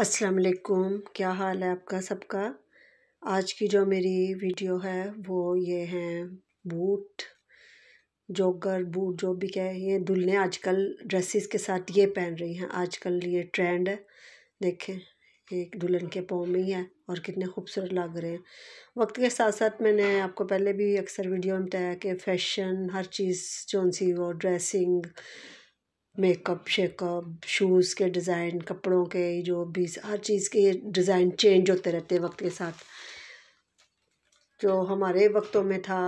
अस्सलाम वालेकुम क्या हाल है आपका सबका आज की जो मेरी वीडियो है वो ये हैं बूट जोगर बूट जो भी कहे ये दुल्हने आजकल ड्रेसेस के साथ ये पहन रही हैं आजकल ये ट्रेंड है देखें एक दुल्हन के पाँव में ही है और कितने खूबसूरत लग रहे हैं वक्त के साथ साथ मैंने आपको पहले भी अक्सर वीडियो में बताया कि फ़ैशन हर चीज़ जो सी वो ड्रेसिंग मेकअप शेकअप शूज़ के डिज़ाइन कपड़ों के जो भी हर चीज़ के डिज़ाइन चेंज होते रहते हैं वक्त के साथ जो हमारे वक्तों में था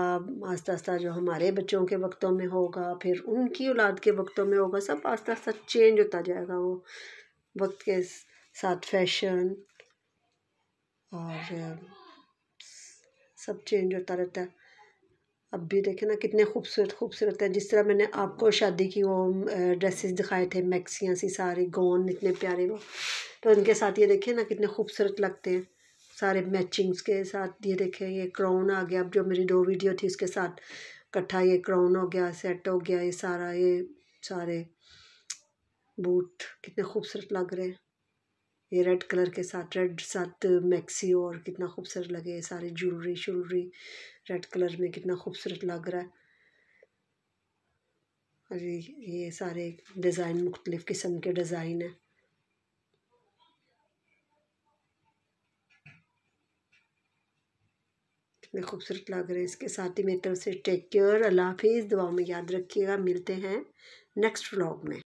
आस्ता आस्ता जो हमारे बच्चों के वक्तों में होगा फिर उनकी औलाद के वक्तों में होगा सब आस्ता आस्ता चेंज होता जाएगा वो वक्त के साथ फैशन और सब चेंज होता रहता है अब भी देखें ना कितने खूबसूरत खूबसूरत है जिस तरह मैंने आपको शादी की वो ड्रेसेस दिखाए थे मैक्सियाँ सी सारे गोन इतने प्यारे वो तो इनके साथ ये देखें ना कितने खूबसूरत लगते हैं सारे मैचिंग्स के साथ ये देखें ये क्राउन आ गया अब जो मेरी दो वीडियो थी उसके साथ इकट्ठा ये क्राउन हो गया सेट हो गया ये सारा ये सारे बूट कितने खूबसूरत लग रहे हैं ये रेड कलर के साथ रेड साथ मैक्सी और कितना खूबसूरत लगे सारे ज्वेलरी श्यूलरी रेड कलर में कितना खूबसूरत लग रहा है और ये सारे डिज़ाइन मुख्तलिफ़ किस्म के डिज़ाइन हैं कितने खूबसूरत लग रहे हैं इसके साथ ही मेरी तरफ से टेक केयर अल्लाह हाफिज़ दुआ में याद रखिएगा मिलते हैं नेक्स्ट व्लॉग में